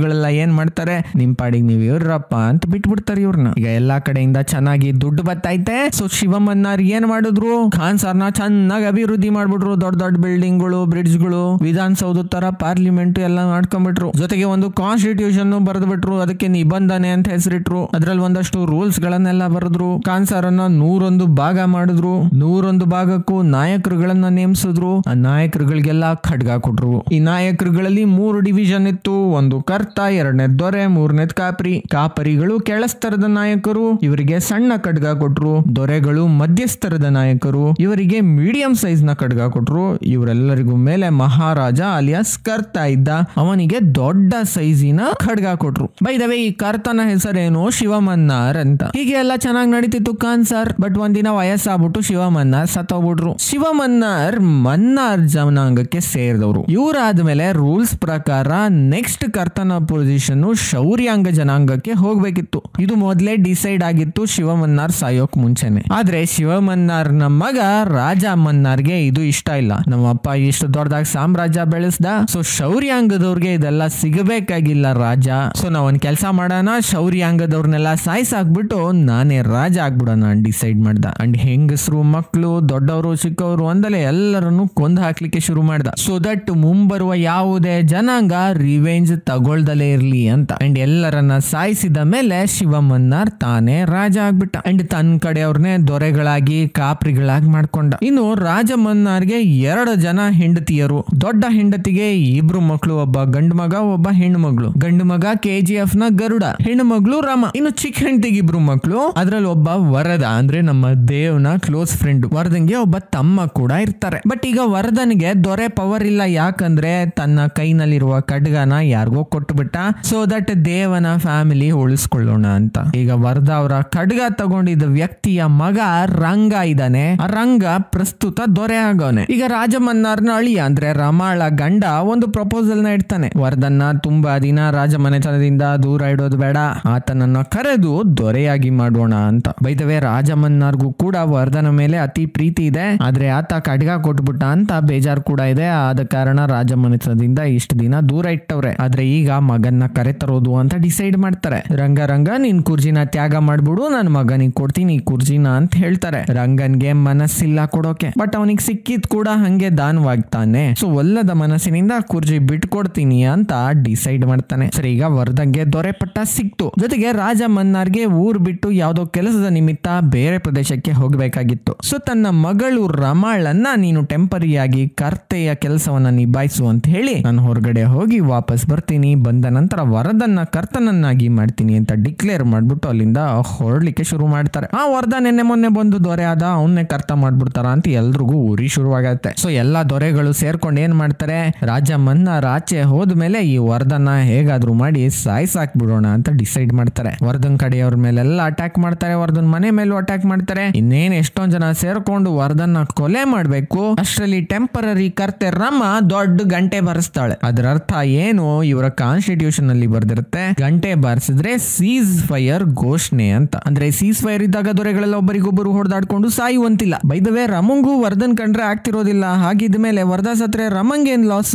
ಗಳೆಲ್ಲ ಏನ್ ಮಾಡ್ತಾರೆ ನಿಮ್ ಪಾಡಿಗೆ ನೀವ್ ಇವ್ರಪ್ಪ ಅಂತ ಬಿಟ್ಬಿಡ್ತಾರೆ ಇವ್ರನ್ನ ಈಗ ಎಲ್ಲಾ ಕಡೆಯಿಂದ ಚೆನ್ನಾಗಿ ದುಡ್ಡು ಬತ್ತೈತೆ ಸೊ ಶಿವಮನ್ನಾರ್ ಏನ್ ಮಾಡಿದ್ರು ಖಾನ್ ಸರ್ನ ಚೆನ್ನಾಗಿ ಅಭಿವೃದ್ಧಿ ಮಾಡ್ಬಿಟ್ರು ದೊಡ್ಡ ದೊಡ್ಡ ಬಿಲ್ಡಿಂಗ್ ಗಳು ಬ್ರಿಡ್ಜ್ ಗಳು ವಿಧಾನಸೌಧ ತರ ಪಾರ್ಲಿಮೆಂಟ್ ಎಲ್ಲ ಮಾಡ್ಕೊಂಡ್ಬಿಟ್ರು ಜೊತೆಗೆ ಒಂದು ಕಾನ್ಸ್ಟಿಟ್ಯೂಷನ್ ಬರೆದ್ಬಿಟ್ರು ಅದಕ್ಕೆ ನಿಬಂಧನೆ ಅಂತ ಹೆಸರಿಟ್ರು ಅದ್ರಲ್ಲಿ ಒಂದಷ್ಟು ರೂಲ್ಸ್ ಗಳನ್ನೆಲ್ಲ ಬರೆದ್ರು ಖಾನ್ ಸರ್ ಅನ್ನ ನೂರೊಂದು ಭಾಗ ಮಾಡಿದ್ರು ನೂರೊಂದು ಭಾಗಕ್ಕೂ ನಾಯಕರುಗಳನ್ನ ನೇಮಿಸಿದ್ರು ಆ ನಾಯಕರುಗಳಿಗೆಲ್ಲ ಖಡ್ಗ ಕೊಟ್ರು ಈ ನಾಯಕರುಗಳಲ್ಲಿ ಮೂರು ಡಿವಿಷನ್ ಇತ್ತು ಒಂದು ಕರ್ತ ಎರಡನೇ ದೊರೆ ಮೂರನೇ ಕಾಪರಿ ಕಾಪರಿಗಳು ಕೆಳಸ್ತರದ ನಾಯಕರು ಇವರಿಗೆ ಸಣ್ಣ ಖಡ್ಗ ಕೊಟ್ರು ದೊರೆಗಳು ಮಧ್ಯಸ್ಥರದ ನಾಯಕರು ಇವರಿಗೆ ಮೀಡಿಯಂ ಸೈಜ್ ನ ಖಡ್ಗ ಕೊಟ್ರು ಇವರೆಲ್ಲರಿಗೂ ಮೇಲೆ ಮಹಾರಾಜ ಅಲಿಯಾಸ್ ಕರ್ತ ಇದ್ದ ಅವನಿಗೆ ದೊಡ್ಡ ಸೈಜಿನ ಖಡ್ಗ ಕೊಟ್ರು ಬೈದವೆ ಈ ಕರ್ತನ ಹೆಸರೇನು ಶಿವಮನ್ನಾರ್ ಅಂತ ಹೀಗೆ ಎಲ್ಲ ಚೆನ್ನಾಗಿ ನಡೀತಿತ್ತು ಖಾನ್ ಸರ್ ಬಟ್ ಒಂದಿನ ವಯಸ್ಸಾಗ್ಬಿಟ್ಟು ಶಿವಮನ್ನಾರ್ ಸತ್ತೋಗ್ಬಿಟ್ರು ಶಿವಮನ್ನಾರ್ ಮನ್ನಾರ್ ಜನಾಂಗಕ್ಕೆ ಸೇರಿದ ಮಾಡಿದವರು ಆದ್ಮೇಲೆ ರೂಲ್ಸ್ ಪ್ರಕಾರ ನೆಕ್ಸ್ಟ್ ಕರ್ತನ ಪೊಸಿಷನ್ ಶೌರ್ಯಾಂಗ ಜನಾಂಗಕ್ಕೆ ಹೋಗ್ಬೇಕಿತ್ತು ಇದು ಮೊದಲೇ ಡಿಸೈಡ್ ಆಗಿತ್ತು ಶಿವಮನ್ನಾರ್ ಸಾಯೋಕ್ ಮುಂಚೆನೆ ಆದ್ರೆ ಶಿವಮನ್ನಾರ್ ನ ಮಗ ರಾಜ ಮನ್ನಾರ್ಗೆ ಇದು ಇಷ್ಟ ಇಲ್ಲ ನಮ್ಮ ಅಪ್ಪ ಇಷ್ಟು ದೊಡ್ಡದಾಗ ಸಾಮ್ರಾಜ್ಯ ಬೆಳೆಸ್ದ ಸೊ ಶೌರ್ಯಾಂಗದವ್ರಿಗೆ ಇದೆಲ್ಲ ಸಿಗಬೇಕಾಗಿಲ್ಲ ರಾಜ ಸೊ ನಾವ್ ಒಂದ್ ಕೆಲಸ ಮಾಡೋಣ ಶೌರ್ಯಾಂಗದವ್ರನ್ನೆಲ್ಲ ಹಾಕ್ಬಿಟ್ಟು ನಾನೇ ರಾಜ ಆಗ್ಬಿಡೋಣ ಡಿಸೈಡ್ ಮಾಡ್ದ ಅಂಡ್ ಹೆಂಗಸರು ಮಕ್ಕಳು ದೊಡ್ಡವರು ಚಿಕ್ಕವರು ಒಂದಲೇ ಎಲ್ಲರನ್ನು ಕೊಂದು ಹಾಕ್ಲಿಕ್ಕೆ ಶುರು ಮಾಡ್ದ ಸೊ ದಟ್ ಮುಂಬರುವ ಯಾವುದೇ ಜನಾಂಗ ರಿವೆಂಜ್ ತಗೊಳ್ದಲೇ ಇರ್ಲಿ ಅಂತ ಅಂಡ್ ಎಲ್ಲರನ್ನ ಸಾಯಿಸಿದ ಮೇಲೆ ಶಿವಮನ್ನಾರ್ ತಾನೇ ರಾಜ ಆಗ್ಬಿಟ್ಟ ಅಂಡ್ ತನ್ನ ಅವ್ರನ್ನೇ ದೊರೆಗಳಾಗಿ ಕಾಪ್ರಿಗಳಾಗಿ ಮಾಡ್ಕೊಂಡ ಇನ್ನು ರಾಜಮನ್ನಾರ್ಗೆ ಎರಡು ಜನ ಹೆಂಡತಿಯರು ದೊಡ್ಡ ಹೆಂಡತಿಗೆ ಇಬ್ರು ಮಕ್ಕಳು ಒಬ್ಬ ಗಂಡು ಮಗ ಒಬ್ಬ ಹೆಣ್ಣು ಮಗಳು ಗಂಡು ಮಗ ಕೆ ಜಿ ಎಫ್ ನ ಗರುಡ ಹೆಣ್ಣು ಮಗಳು ರಾಮ ಇನ್ನು ಚಿಕ್ಕ ಹೆಂಡತಿಗೆ ಇಬ್ರು ಮಕ್ಕಳು ಅದ್ರಲ್ಲಿ ಒಬ್ಬ ವರದ ಅಂದ್ರೆ ನಮ್ಮ ದೇವ್ನ ಕ್ಲೋಸ್ ಫ್ರೆಂಡ್ ವರದಂಗೆ ಒಬ್ಬ ತಮ್ಮ ಕೂಡ ಇರ್ತಾರೆ ಬಟ್ ಈಗ ವರದನ್ಗೆ ದೊರೆ ಪವರ್ ಇಲ್ಲ ಯಾಕಂದ್ರೆ ತನ್ನ ಕೈನಲ್ಲಿರುವ ಖಡ್ಗನ ಯಾರಿಗೋ ಕೊಟ್ಬಿಟ್ಟ ಸೊ ದಟ್ ದೇವನ ಫ್ಯಾಮಿಲಿ ಉಳಿಸ್ಕೊಳ್ಳೋಣ ಅಂತ ಈಗ ವರ್ಧ ಅವರ ಖಡ್ಗ ತಗೊಂಡಿದ್ದ ವ್ಯಕ್ತಿಯ ಮಗ ರಂಗ ಇದ್ದಾನೆ ರಂಗ ಪ್ರಸ್ತುತ ದೊರೆ ಆಗೋನೆ ಈಗ ರಾಜಮನ್ನಾರ್ನ ಅಳಿ ಅಳಿಯ ಅಂದ್ರೆ ರಮಾಳ ಗಂಡ ಒಂದು ಪ್ರಪೋಸಲ್ ನ ಇಡ್ತಾನೆ ವರ್ಧನ್ನ ತುಂಬಾ ದಿನ ರಾಜ ದೂರ ಇಡೋದು ಬೇಡ ಆತನನ್ನ ಕರೆದು ದೊರೆಯಾಗಿ ಮಾಡೋಣ ಅಂತ ಬೈದವೇ ರಾಜಮನ್ನಾರ್ಗೂ ಕೂಡ ವರ್ಧನ ಮೇಲೆ ಅತಿ ಪ್ರೀತಿ ಇದೆ ಆದ್ರೆ ಆತ ಖಡ್ಗ ಕೊಟ್ಬಿಟ್ಟ ಅಂತ ಬೇಜಾರ್ ಕೂಡ ಇದೆ ಅದಕ್ಕೆ ಕಾರಣ ರಾಜಮನೆತನದಿಂದ ಇಷ್ಟು ದಿನ ದೂರ ಇಟ್ಟವ್ರೆ ಆದ್ರೆ ಈಗ ಮಗನ್ನ ತರೋದು ಅಂತ ಡಿಸೈಡ್ ಮಾಡ್ತಾರೆ ರಂಗ ರಂಗ ನಿನ್ ಕುರ್ಜಿನ ತ್ಯಾಗ ಮಾಡ್ಬಿಡು ನನ್ ಮಗನಿಗೆ ಕೊಡ್ತೀನಿ ಕುರ್ಜಿನ ಅಂತ ಹೇಳ್ತಾರೆ ರಂಗನ್ಗೆ ಮನಸ್ಸಿಲ್ಲ ಕೊಡೋಕೆ ಬಟ್ ಅವನಿಗೆ ಸಿಕ್ಕಿದ್ ಕೂಡ ಹಂಗೆ ದಾನವಾಗ್ತಾನೆ ಸೊ ಒಲ್ಲದ ಮನಸ್ಸಿನಿಂದ ಕುರ್ಜಿ ಬಿಟ್ಕೊಡ್ತೀನಿ ಅಂತ ಡಿಸೈಡ್ ಮಾಡ್ತಾನೆ ಸರಿ ಈಗ ವರ್ಧನ್ಗೆ ದೊರೆ ಪಟ್ಟ ಸಿಕ್ತು ಜೊತೆಗೆ ರಾಜ ಮನ್ನಾರ್ಗೆ ಊರ್ ಬಿಟ್ಟು ಯಾವ್ದೋ ಕೆಲಸದ ನಿಮಿತ್ತ ಬೇರೆ ಪ್ರದೇಶಕ್ಕೆ ಹೋಗ್ಬೇಕಾಗಿತ್ತು ಸೊ ತನ್ನ ಮಗಳು ರಮಾಳನ್ನ ನೀನು ಟೆಂಪರಿಯಾಗಿ ಕರ್ತೆಯ ಕೆಲಸವನ್ನ ಕೆಲಸವನ್ನ ನಿಭಾಯಿಸು ಅಂತ ಹೇಳಿ ನಾನು ಹೊರಗಡೆ ಹೋಗಿ ವಾಪಸ್ ಬರ್ತೀನಿ ಬಂದ ನಂತರ ವರದನ್ನ ಕರ್ತನನ್ನಾಗಿ ಮಾಡ್ತೀನಿ ಅಂತ ಡಿಕ್ಲೇರ್ ಮಾಡ್ಬಿಟ್ಟು ಅಲ್ಲಿಂದ ಹೊರಡ್ಲಿಕ್ಕೆ ಶುರು ಮಾಡ್ತಾರೆ ಆ ವರದ ನಿನ್ನೆ ಮೊನ್ನೆ ಬಂದು ದೊರೆ ಆದ ಅವನ್ನೇ ಕರ್ತ ಮಾಡ್ಬಿಡ್ತಾರ ಅಂತ ಎಲ್ರಿಗೂ ಉರಿ ಶುರುವಾಗತ್ತೆ ಸೊ ಎಲ್ಲಾ ದೊರೆಗಳು ಸೇರ್ಕೊಂಡು ಏನ್ ಮಾಡ್ತಾರೆ ರಾಜ ರಾಚೆ ಹೋದ ಹೋದ್ಮೇಲೆ ಈ ವರದನ್ನ ಹೇಗಾದ್ರೂ ಮಾಡಿ ಸಾಯ್ಸಾಕ್ ಬಿಡೋಣ ಅಂತ ಡಿಸೈಡ್ ಮಾಡ್ತಾರೆ ವರ್ಧನ್ ಕಡೆಯವ್ರ ಮೇಲೆಲ್ಲ ಅಟ್ಯಾಕ್ ಮಾಡ್ತಾರೆ ವರ್ಧನ್ ಮನೆ ಮೇಲೂ ಅಟ್ಯಾಕ್ ಮಾಡ್ತಾರೆ ಇನ್ನೇನ್ ಎಷ್ಟೊಂದ್ ಜನ ಸೇರ್ಕೊಂಡು ವರದನ್ನ ಕೊಲೆ ಮಾಡ್ಬೇಕು ಅಷ್ಟರಲ್ಲಿ ಟೆಂಪರರಿ ಕರ್ತೆ ರಮ್ಮ ದೊಡ್ಡ ಗಂಟೆ ಬರೆಸ್ತಾಳೆ ಅದರ ಅರ್ಥ ಏನು ಇವರ ಕಾನ್ಸ್ಟಿಟ್ಯೂಷನ್ ಅಲ್ಲಿ ಬರ್ದಿರುತ್ತೆ ಗಂಟೆ ಬಾರಿಸಿದ್ರೆ ಸೀಸ್ ಫೈರ್ ಘೋಷಣೆ ಅಂತ ಅಂದ್ರೆ ಸೀಸ್ ಫೈರ್ ಇದ್ದಾಗ ದೊರೆಗಳೆಲ್ಲ ಒಬ್ಬರಿಗೊಬ್ಬರು ಹೊಡೆದಾಡ್ಕೊಂಡು ಸಾಯುವಂತಿಲ್ಲ ಬೈದವೆ ರಮಂಗು ವರ್ಧನ್ ಕಂಡ್ರೆ ಆಗ್ತಿರೋದಿಲ್ಲ ಹಾಗಿದ ಮೇಲೆ ವರ್ಧಾ ಸತ್ರೆ ರಮಂಗ್ ಏನ್ ಲಾಸ್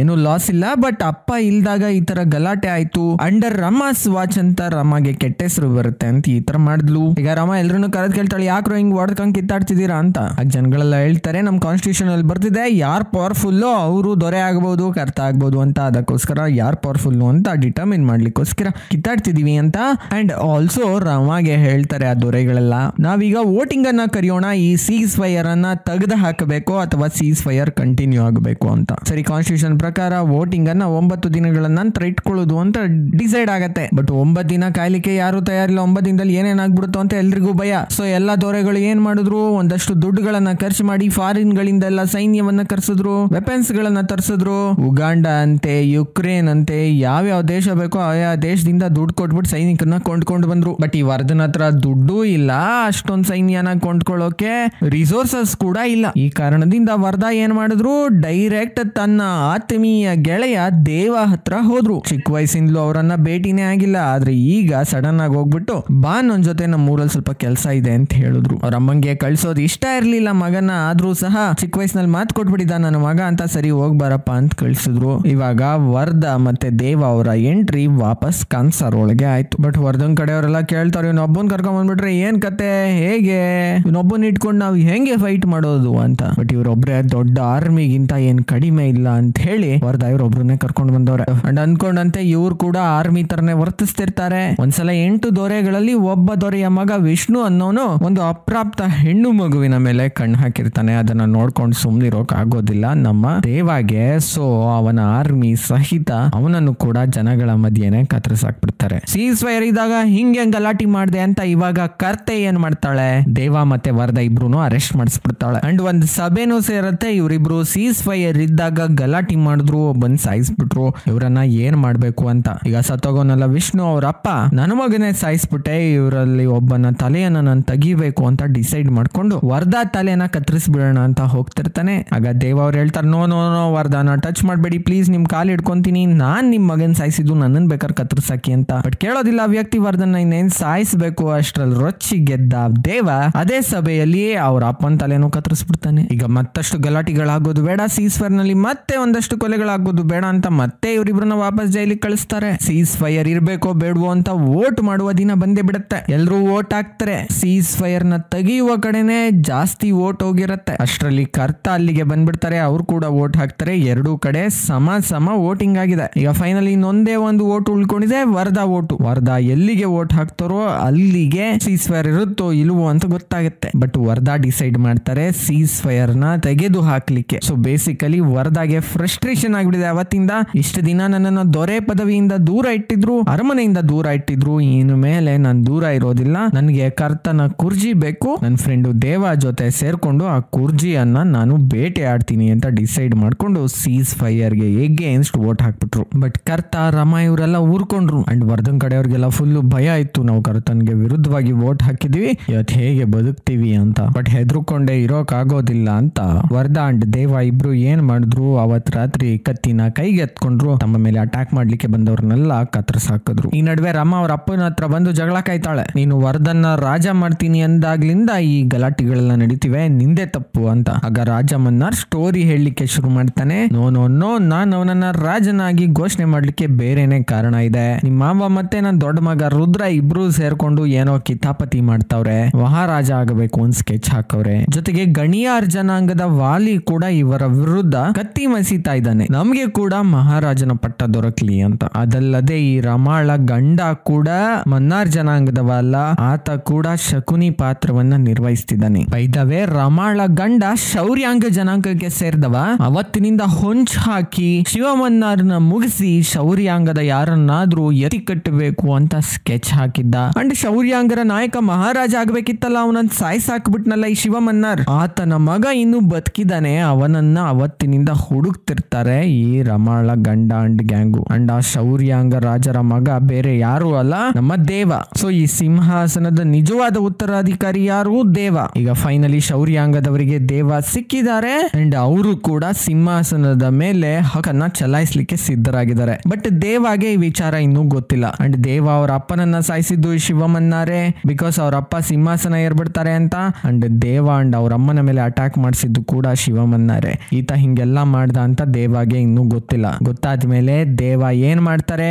ಏನು ಲಾಸ್ ಇಲ್ಲ ಬಟ್ ಅಪ್ಪ ಇಲ್ದಾಗ ಈ ತರ ಗಲಾಟೆ ಆಯ್ತು ಅಂಡರ್ ರಮಾಸ್ ವಾಚ್ ಅಂತ ರಮಗೆ ಕೆಟ್ಟ ಹೆಸರು ಬರುತ್ತೆ ಅಂತ ಈ ತರ ಮಾಡಿದ್ಲು ಈಗ ರಮ ಎಲ್ರು ಕರೆದ್ ಕೇಳ್ತಾಳೆ ಯಾಕ್ರೋ ಹಿಂಗ್ ಹೊಡ್ಕಂಗ್ ಕಿತ್ತಾಡ್ತಿದ್ದೀರಾ ಅಂತ ಜನಗಳೆಲ್ಲ ಹೇಳ್ತಾರೆ ನಮ್ ಕಾನ್ಸ್ಟಿಟ್ಯೂಷನ್ ಅಲ್ಲಿ ಬರ್ತಿದೆ ಯಾರ್ ಪವರ್ಫುಲ್ ಅವರು ದೊರೆ ಆಗ್ಬೋದು ಕರ್ತ ಆಗ್ಬೋದು ಅಂತ ಅದಕ್ಕೋಸ್ಕರ ಯಾರು ಪವರ್ಫುಲ್ಲು ಅಂತ ಡಿಟರ್ಮಿನ್ ಮಾಡ್ಲಿಕ್ಕೋಸ್ಕರ ಕಿತ್ತಾಡ್ತಿದೀವಿ ಅಂತ ಅಂಡ್ ಆಲ್ಸೋ ರಮಾಗೆ ಹೇಳ್ತಾರೆ ಆ ದೊರೆಗಳೆಲ್ಲ ನಾವೀಗ ವೋಟಿಂಗ್ ಅನ್ನ ಕರೆಯೋಣ ಈ ಸೀಸ್ ಫೈರ್ ಅನ್ನ ತೆಗೆದು ಹಾಕಬೇಕು ಅಥವಾ ಸೀಸ್ ಫೈರ್ ಕಂಟಿನ್ಯೂ ಆಗಬೇಕು ಅಂತ ಸರಿ ಕಾನ್ಸ್ಟಿಟ್ಯೂಷನ್ ಪ್ರಕಾರ ವೋಟಿಂಗ್ ಅನ್ನ ಒಂಬತ್ತು ದಿನಗಳ ನಂತರ ಇಟ್ಕೊಳ್ಳೋದು ಅಂತ ಡಿಸೈಡ್ ಆಗತ್ತೆ ಬಟ್ ಒಂಬತ್ತು ದಿನ ಕಾಯ್ಲಿಕ್ಕೆ ಯಾರು ತಯಾರಿಲ್ಲ ಒಂಬತ್ತು ದಿನದಲ್ಲಿ ಏನೇನಾಗ್ಬಿಡುತ್ತೋ ಅಂತ ಎಲ್ರಿಗೂ ಭಯ ಸೊ ಎಲ್ಲ ದೊರೆಗಳು ಏನ್ ಮಾಡಿದ್ರು ಒಂದಷ್ಟು ದುಡ್ಡುಗಳನ್ನ ಖರ್ಚು ಮಾಡಿ ಫಾರಿನ್ ಗಳಿಂದ ಎಲ್ಲ ಸೈನ್ಯವನ್ನ ಕರ್ಸಿದ್ರು ವೆಪನ್ಸ್ ಗಳನ್ನ ತರಿಸಿದ್ರು ಉಗಾಂಡ ಅಂತೆ ಯುಕ್ರೇನ್ ಅಂತೆ ಯಾವ ಯಾವ ದೇಶ ಬೇಕೋ ಆಯಾ ದೇಶದಿಂದ ದುಡ್ಡು ಕೊಟ್ಬಿಟ್ಟು ಸೈನಿಕನ ಕೊಂಡ್ಕೊಂಡು ಬಂದ್ರು ಬಟ್ ಈ ವರ್ಧನ್ ಹತ್ರ ದುಡ್ಡು ಇಲ್ಲ ಅಷ್ಟೊಂದು ಸೈನ್ಯನ ಕೊಂಡ್ಕೊಳ್ಳೋಕೆ ರಿಸೋರ್ಸಸ್ ಕೂಡ ಇಲ್ಲ ಈ ಕಾರಣದಿಂದ ವರ್ಧ ಏನ್ ಮಾಡಿದ್ರು ಡೈರೆಕ್ಟ್ ತನ್ನ ಆತ್ಮೀಯ ಗೆಳೆಯ ದೇವ ಹತ್ರ ಹೋದ್ರು ಚಿಕ್ಕ ವಯಸ್ಸಿಂದಲೂ ಅವರನ್ನ ಭೇಟಿನೇ ಆಗಿಲ್ಲ ಆದ್ರೆ ಈಗ ಸಡನ್ ಆಗಿ ಹೋಗ್ಬಿಟ್ಟು ಬಾ ನನ್ ಜೊತೆ ನಮ್ಮ ಊರಲ್ಲಿ ಸ್ವಲ್ಪ ಕೆಲಸ ಇದೆ ಅಂತ ಹೇಳಿದ್ರು ಅವ್ರ ಅಮ್ಮಂಗೆ ಕಳ್ಸೋದು ಇಷ್ಟ ಇರ್ಲಿಲ್ಲ ಮಗನ ಆದ್ರೂ ಸಹ ಚಿಕ್ಕ ವಯಸ್ಸಿನಲ್ಲಿ ಮಾತು ಕೊಟ್ಬಿಟ್ಟಿದ್ದ ನನ್ನ ಮಗ ಅಂತ ಸರಿ ಹೋಗಿ ಅಂತ ಕಳಿಸಿದ್ರು ಇವಾಗ ವರ್ಧ ಮತ್ತೆ ದೇವ ಅವರ ಎಂಟ್ರಿ ವಾಪಸ್ ಕನ್ಸರ್ ಒಳಗೆ ಆಯ್ತು ಬಟ್ ವರ್ಧನ್ ಕಡೆಯವರೆಲ್ಲ ಕೇಳ್ತಾರೆ ಒಬ್ಬನ್ ಕರ್ಕೊಂಡ್ ಬಂದ್ಬಿಟ್ರೆ ಏನ್ ಕತೆ ಹೇಗೆ ಇವನೊಬ್ಬನ್ ಇಟ್ಕೊಂಡು ನಾವು ಹೆಂಗೆ ಫೈಟ್ ಮಾಡೋದು ಅಂತ ಬಟ್ ಇವ್ರೊಬ್ರೆ ದೊಡ್ಡ ಆರ್ಮಿಗಿಂತ ಏನ್ ಕಡಿಮೆ ಇಲ್ಲ ಅಂತ ಹೇಳಿ ವರ್ಧ ಇವ್ರೊಬ್ರನ್ನೇ ಕರ್ಕೊಂಡು ಬಂದವ್ರೆ ಅಂಡ್ ಅನ್ಕೊಂಡಂತೆ ಇವ್ರು ಕೂಡ ಆರ್ಮಿ ತರನೇ ವರ್ತಿಸ್ತಿರ್ತಾರೆ ಒಂದ್ಸಲ ಎಂಟು ದೊರೆಗಳಲ್ಲಿ ಒಬ್ಬ ದೊರೆಯ ಮಗ ವಿಷ್ಣು ಅನ್ನೋನು ಒಂದು ಅಪ್ರಾಪ್ತ ಹೆಣ್ಣು ಮಗುವಿನ ಮೇಲೆ ಕಣ್ಣು ಹಾಕಿರ್ತಾನೆ ಅದನ್ನ ನೋಡ್ಕೊಂಡು ಸುಮ್ನಿರೋಕ್ ಆಗೋದಿಲ್ಲ ನಮ್ಮ ದೇವಾಗೆ ಸೊ ಅವನ ಆರ್ಮಿ ಸಹಿತ ಅವನನ್ನು ಕೂಡ ಜನಗಳ ಮಧ್ಯೆನೆ ಕತ್ತರಿಸಾಕ್ ಬಿಡ್ತಾರೆ ಸೀಸ್ ಫೈರ್ ಇದ್ದಾಗ ಹಿಂಗೆ ಗಲಾಟಿ ಮಾಡಿದೆ ಅಂತ ಇವಾಗ ಕರ್ತೆ ಏನ್ ಮಾಡ್ತಾಳೆ ದೇವ ಮತ್ತೆ ವರದ ಇಬ್ರು ಅರೆಸ್ಟ್ ಮಾಡಿಸ್ಬಿಡ್ತಾಳೆ ಅಂಡ್ ಒಂದ್ ಸಭೆನೂ ಸೇರತ್ತೆ ಇವರಿಬ್ರು ಸೀಸ್ ಫೈರ್ ಇದ್ದಾಗ ಗಲಾಟಿ ಮಾಡಿದ್ರು ಒಬ್ಬನ್ ಸಾಯಿಸ್ಬಿಟ್ರು ಇವರನ್ನ ಏನ್ ಮಾಡ್ಬೇಕು ಅಂತ ಈಗ ಸತ್ತೋಗೋನಲ್ಲ ವಿಷ್ಣು ಅವರಪ್ಪ ನನ್ನ ಮಗನೇ ಸಾಯಿಸ್ಬಿಟ್ಟೆ ಇವರಲ್ಲಿ ಒಬ್ಬನ ತಲೆಯನ್ನ ನಾನು ತೆಗಿಬೇಕು ಅಂತ ಡಿಸೈಡ್ ಮಾಡ್ಕೊಂಡು ವರ್ದಾ ತಲೆಯನ್ನ ಕತ್ತರಿಸ್ಬಿಡೋಣ ಅಂತ ಹೋಗ್ತಿರ್ತಾನೆ ಆಗ ದೇವ ಅವ್ರು ಹೇಳ್ತಾರೆ ನೋ ನೋ ನೋ ವರ್ಧನ ಟಚ್ ಮಾಡಬೇಡಿ ಪ್ಲೀಸ್ ನಿಮ್ ಕಾಲು ಹಿಡ್ಕೊಂತೀನಿ ನಾನ್ ನಿಮ್ ಮಗನ್ ಸಾಯಿಸಿದ್ದು ನನ್ನನ್ ಬೇಕಾದ್ರೆ ಕತ್ರಿಸಾಕಿ ಅಂತ ಬಟ್ ಕೇಳೋದಿಲ್ಲ ವ್ಯಕ್ತಿ ವರ್ಧನ ಇನ್ನೇನ್ ಸಾಯಿಸ್ಬೇಕು ಅಷ್ಟ್ರಲ್ಲಿ ರೊಚ್ಚಿ ಗೆದ್ದ ದೇವ ಅದೇ ಸಭೆಯಲ್ಲಿ ಅವ್ರ ಅಪ್ಪನ ತಲೆನೂ ಕತ್ತರಿಸ್ಬಿಡ್ತಾನೆ ಈಗ ಮತ್ತಷ್ಟು ಗಲಾಟಿಗಳಾಗೋದು ಬೇಡ ಸೀಸ್ ಫೈರ್ ನಲ್ಲಿ ಮತ್ತೆ ಒಂದಷ್ಟು ಕೊಲೆಗಳಾಗೋದು ಬೇಡ ಅಂತ ಮತ್ತೆ ಇವ್ರಿಬ್ರನ್ನ ವಾಪಸ್ ಜೈಲಿಗೆ ಕಳಿಸ್ತಾರೆ ಸೀಸ್ ಫೈರ್ ಇರ್ಬೇಕೋ ಬೇಡವೋ ಅಂತ ವೋಟ್ ಮಾಡುವ ದಿನ ಬಂದೇ ಬಿಡುತ್ತೆ ಎಲ್ರೂ ವೋಟ್ ಹಾಕ್ತಾರೆ ಸೀಸ್ ಫೈರ್ ನ ತೆಗೆಯುವ ಕಡೆನೆ ಜಾಸ್ತಿ ವೋಟ್ ಹೋಗಿರತ್ತೆ ಅಷ್ಟರಲ್ಲಿ ಕರ್ತ ಅಲ್ಲಿಗೆ ಬಂದ್ಬಿಡ್ತಾರೆ ಅವ್ರು ಕೂಡ ಓಟ್ ಹಾಕ್ತಾರೆ ಎರಡೂ ಕಡೆ ಸಮ ಸಮ ವೋಟಿಂಗ್ ಆಗಿದೆ ಈಗ ಫೈನಲಿ ಇನ್ನೊಂದೇ ಒಂದು ಓಟ್ ಉಳ್ಕೊಂಡಿದೆ ವರದಾ ಓಟು ವರ್ಧಾ ಎಲ್ಲಿಗೆ ಓಟ್ ಹಾಕ್ತಾರೋ ಅಲ್ಲಿಗೆ ಸೀಸ್ ಫೈರ್ ಇರುತ್ತೋ ಇಲ್ವೋ ಅಂತ ಗೊತ್ತಾಗುತ್ತೆ ಬಟ್ ವರ್ಧಾ ಡಿಸೈಡ್ ಮಾಡ್ತಾರೆ ಸೀಸ್ ಫೈರ್ ನ ತೆಗೆದು ಹಾಕ್ಲಿಕ್ಕೆ ಸೊ ಬೇಸಿಕಲಿ ವರ್ಧಾಗೆ ಫ್ರಸ್ಟ್ರೇಷನ್ ಆಗ್ಬಿಡಿದೆ ಅವತ್ತಿಂದ ಇಷ್ಟು ದಿನ ನನ್ನನ್ನು ದೊರೆ ಪದವಿಯಿಂದ ದೂರ ಇಟ್ಟಿದ್ರು ಅರಮನೆಯಿಂದ ದೂರ ಇಟ್ಟಿದ್ರು ಇನ್ನು ಮೇಲೆ ನಾನು ದೂರ ಇರೋದಿಲ್ಲ ನನಗೆ ಕರ್ತನ ಕುರ್ಜಿ ಬೇಕು ನನ್ನ ಫ್ರೆಂಡು ದೇವ ಜೊತೆ ಸೇರ್ಕೊಂಡು ಆ ಕುರ್ಜಿಯನ್ನ ನಾನು ಬೇಟೆ ಆಡ್ತೀನಿ ಅಂತ ಡಿಸೈಡ್ ಡಿಸೈಡ್ ಮಾಡಿಕೊಂಡು ಸೀಸ್ ಫೈಯರ್ಗೆ ಎಗೇನ್ಸ್ಟ್ ವೋಟ್ ಹಾಕ್ಬಿಟ್ರು ಬಟ್ ಕರ್ತ ರಮ ಇವರೆಲ್ಲ ಊರ್ಕೊಂಡ್ರು ಅಂಡ್ ವರ್ಧನ್ ಕಡೆಯವ್ರಿಗೆಲ್ಲ ಫುಲ್ ಭಯ ಇತ್ತು ನಾವು ಕರ್ತನ್ಗೆ ವಿರುದ್ಧವಾಗಿ ವೋಟ್ ಹಾಕಿದ್ವಿ ಇವತ್ತು ಹೇಗೆ ಬದುಕ್ತೀವಿ ಅಂತ ಬಟ್ ಹೆದರ್ಕೊಂಡೆ ಇರೋಕಾಗೋದಿಲ್ಲ ಅಂತ ವರ್ಧ ಅಂಡ್ ದೇವ ಇಬ್ರು ಏನ್ ಮಾಡಿದ್ರು ಅವತ್ ರಾತ್ರಿ ಕತ್ತಿನ ಕೈಗೆ ಎತ್ಕೊಂಡ್ರು ತಮ್ಮ ಮೇಲೆ ಅಟ್ಯಾಕ್ ಮಾಡ್ಲಿಕ್ಕೆ ಬಂದವ್ರನ್ನೆಲ್ಲ ಕತ್ರ ಹಾಕಿದ್ರು ಈ ನಡುವೆ ರಮ ಅವ್ರ ಅಪ್ಪನ ಹತ್ರ ಬಂದು ಜಗಳ ಕಾಯ್ತಾಳೆ ನೀನು ವರ್ಧನ್ನ ರಾಜ ಮಾಡ್ತೀನಿ ಅಂದಾಗ್ಲಿಂದ ಈ ಗಲಾಟೆಗಳೆಲ್ಲ ನಡೀತಿವೆ ನಿಂದೆ ತಪ್ಪು ಅಂತ ಆಗ ರಾಜ ಮನ್ನಾರ್ ಸ್ಟೋರಿ ಹೇಳಲಿಕ್ಕೆ ಶುರು ಮಾಡ್ತಾನೆ ನೋ ನೋ ನೋ ನಾನು ಅವನನ್ನ ರಾಜನಾಗಿ ಘೋಷಣೆ ಮಾಡ್ಲಿಕ್ಕೆ ಬೇರೆನೆ ಕಾರಣ ಇದೆ ನಿಮ್ಮ ಮಾವ ಮತ್ತೆ ನನ್ನ ದೊಡ್ಡ ಮಗ ರುದ್ರ ಇಬ್ರು ಸೇರ್ಕೊಂಡು ಏನೋ ಕಿತಾಪತಿ ಮಾಡ್ತಾವ್ರೆ ಮಹಾರಾಜ ಆಗಬೇಕು ಅಂತ ಸ್ಕೆಚ್ ಹಾಕವ್ರೆ ಜೊತೆಗೆ ಗಣಿಯಾರ್ ಜನಾಂಗದ ವಾಲಿ ಕೂಡ ಇವರ ವಿರುದ್ಧ ಕತ್ತಿ ಮಸೀತಾ ಇದ್ದಾನೆ ನಮ್ಗೆ ಕೂಡ ಮಹಾರಾಜನ ಪಟ್ಟ ದೊರಕ್ಲಿ ಅಂತ ಅದಲ್ಲದೆ ಈ ರಮಾಳ ಗಂಡ ಕೂಡ ಮನ್ನಾರ್ ಜನಾಂಗದವಲ್ಲ ಆತ ಕೂಡ ಶಕುನಿ ಪಾತ್ರವನ್ನ ನಿರ್ವಹಿಸ್ತಿದ್ದಾನೆ ಬೈದವೇ ರಮಾಳ ಗಂಡ ಶೌರ್ಯಾಂಗ ಜನಾಂಗಕ್ಕೆ ಸೇರಿದವ ಅವತ್ತಿನಿಂದ ಹೊಂಚ್ ಹಾಕಿ ಶಿವಮನ್ನಾರ್ನ ಮುಗಿಸಿ ಶೌರ್ಯಾಂಗದ ಯಾರನ್ನಾದ್ರೂ ಎತ್ತಿ ಕಟ್ಟಬೇಕು ಅಂತ ಸ್ಕೆಚ್ ಹಾಕಿದ್ದ ಅಂಡ್ ಶೌರ್ಯಾಂಗರ ನಾಯಕ ಮಹಾರಾಜ ಆಗ್ಬೇಕಿತ್ತಲ್ಲ ಅವನನ್ನ ಹಾಕ್ಬಿಟ್ನಲ್ಲ ಈ ಶಿವಮನ್ನಾರ್ ಆತನ ಮಗ ಇನ್ನು ಬದುಕಿದಾನೆ ಅವನನ್ನ ಅವತ್ತಿನಿಂದ ಹುಡುಕ್ತಿರ್ತಾರೆ ಈ ರಮಾಳ ಗಂಡ ಅಂಡ್ ಗ್ಯಾಂಗು ಅಂಡ್ ಆ ಶೌರ್ಯಾಂಗ ರಾಜರ ಮಗ ಬೇರೆ ಯಾರು ಅಲ್ಲ ನಮ್ಮ ದೇವ ಸೊ ಈ ಸಿಂಹಾಸನದ ನಿಜವಾದ ಉತ್ತರಾಧಿಕಾರಿ ಯಾರು ದೇವ ಈಗ ಫೈನಲಿ ಶೌರ್ಯಾಂಗದವರಿಗೆ ದೇವ ಸಿಕ್ಕಿದ್ದಾರೆ ಅಂಡ್ ಅವರು ಕೂಡ ಸಿಂಹಾಸನದ ಮೇಲೆ ಹಕನ್ನ ಚಲಾಯಿಸಲಿಕ್ಕೆ ಸಿದ್ಧರಾಗಿದ್ದಾರೆ ಬಟ್ ದೇವಾಗೆ ಈ ವಿಚಾರ ಇನ್ನೂ ಗೊತ್ತಿಲ್ಲ ಅಂಡ್ ದೇವ ಅವ್ರ ಅಪ್ಪನನ್ನ ಸಾಯಿಸಿದ್ದು ಶಿವಮನ್ನಾರೆ ಬಿಕಾಸ್ ಅವ್ರ ಅಪ್ಪ ಸಿಂಹಾಸನ ಏರ್ಬಿಡ್ತಾರೆ ಅಂತ ಅಂಡ್ ದೇವ ಅಂಡ್ ಅವ್ರ ಅಮ್ಮನ ಮೇಲೆ ಅಟ್ಯಾಕ್ ಮಾಡಿಸಿದ್ದು ಕೂಡ ಶಿವಮನ್ನಾರೆ ಈತ ಹಿಂಗೆಲ್ಲ ಮಾಡ್ದ ಅಂತ ದೇವಾಗೆ ಇನ್ನೂ ಗೊತ್ತಿಲ್ಲ ಗೊತ್ತಾದ ಮೇಲೆ ದೇವ ಏನ್ ಮಾಡ್ತಾರೆ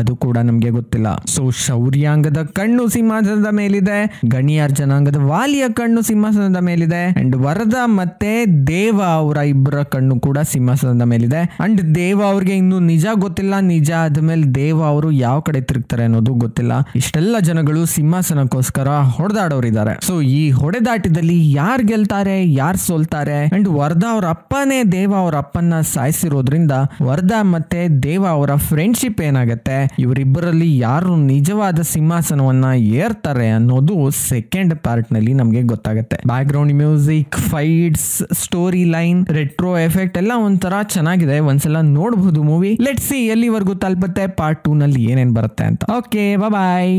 ಅದು ಕೂಡ ನಮ್ಗೆ ಗೊತ್ತಿಲ್ಲ ಸೊ ಶೌರ್ಯಾಂಗದ ಕಣ್ಣು ಸಿಂಹಾಸನದ ಮೇಲಿದೆ ಗಣಿಯಾರ್ ಜನಾಂಗದ ವಾಲಿಯ ಕಣ್ಣು ಸಿಂಹಾಸನದ ಮೇಲಿದೆ ಅಂಡ್ ವರದ ಮತ್ತೆ ದೇವ ಅವರ ಇಬ್ಬರ ಕಣ್ಣು ಕಣ್ಣು ಕೂಡ ಸಿಂಹಾಸನದ ಮೇಲಿದೆ ಅಂಡ್ ದೇವ ಅವ್ರಿಗೆ ಇನ್ನು ನಿಜ ಗೊತ್ತಿಲ್ಲ ನಿಜ ಆದ್ಮೇಲೆ ದೇವ ಅವರು ಯಾವ ಕಡೆ ತಿರುಗ್ತಾರೆ ಅನ್ನೋದು ಗೊತ್ತಿಲ್ಲ ಇಷ್ಟೆಲ್ಲ ಜನಗಳು ಸಿಂಹಾಸನಕ್ಕೋಸ್ಕರ ಹೊಡೆದಾಡೋರಿದ್ದಾರೆ ಸೊ ಈ ಹೊಡೆದಾಟದಲ್ಲಿ ಯಾರ್ ಗೆಲ್ತಾರೆ ಯಾರ್ ಸೋಲ್ತಾರೆ ಅಂಡ್ ವರ್ಧಾ ಅವ್ರ ಅಪ್ಪನೇ ದೇವ ಅವ್ರ ಅಪ್ಪನ ಸಾಯಿಸಿರೋದ್ರಿಂದ ವರ್ಧಾ ಮತ್ತೆ ದೇವ ಅವರ ಫ್ರೆಂಡ್ಶಿಪ್ ಏನಾಗತ್ತೆ ಇವರಿಬ್ಬರಲ್ಲಿ ಯಾರು ನಿಜವಾದ ಸಿಂಹಾಸನವನ್ನ ಏರ್ತಾರೆ ಅನ್ನೋದು ಸೆಕೆಂಡ್ ಪಾರ್ಟ್ ನಲ್ಲಿ ನಮ್ಗೆ ಗೊತ್ತಾಗುತ್ತೆ background music fights story line retro effect ಎಲ್ಲ ಒಂಥರ ಚೆನ್ನಾಗಿದೆ ಒಂದ್ಸಲ ನೋಡಬಹುದು ಮೂವಿ ಲೆಟ್ ಸಿ ಎಲ್ಲಿವರೆಗೂ ತಲುಪುತ್ತೆ ಪಾರ್ಟ್ ಟೂ ನಲ್ಲಿ ಏನೇನ್ ಬರುತ್ತೆ ಅಂತ ಓಕೆ ಬಾಯ್